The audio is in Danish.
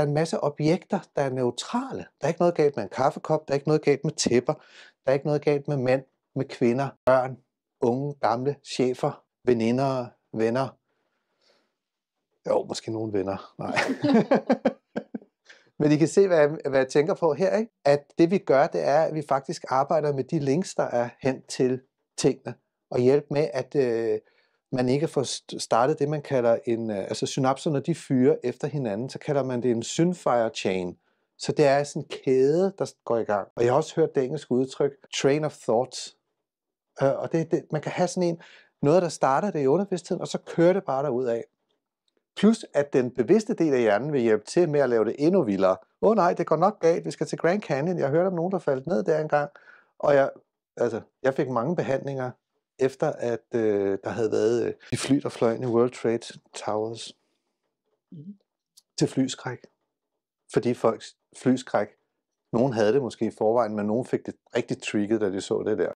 der er en masse objekter, der er neutrale. Der er ikke noget galt med en kaffekop, der er ikke noget galt med tæpper, der er ikke noget galt med mænd, med kvinder, børn, unge, gamle, chefer, veninder, venner. Jo, måske nogle venner. Nej. Men I kan se, hvad jeg, hvad jeg tænker på her, ikke? at det vi gør, det er, at vi faktisk arbejder med de links, der er hen til tingene, og hjælpe med at øh, man ikke får startet det, man kalder en... Øh, altså synapser, når de fyrer efter hinanden, så kalder man det en synfire chain. Så det er sådan en kæde, der går i gang. Og jeg har også hørt det engelske udtryk, train of thoughts. Øh, og det, det, man kan have sådan en, noget, der starter det i underbevidstheden, og så kører det bare derud af. Plus at den bevidste del af hjernen vil hjælpe til med at lave det endnu vildere. Åh oh, nej, det går nok galt, vi skal til Grand Canyon. Jeg hørte om nogen, der faldt ned der engang. Og jeg, altså, jeg fik mange behandlinger efter at øh, der havde været øh, de fly, der fløj ind i World Trade Towers mm. til flyskræk. Fordi folks flyskræk, nogen havde det måske i forvejen, men nogen fik det rigtig trigget, da de så det der.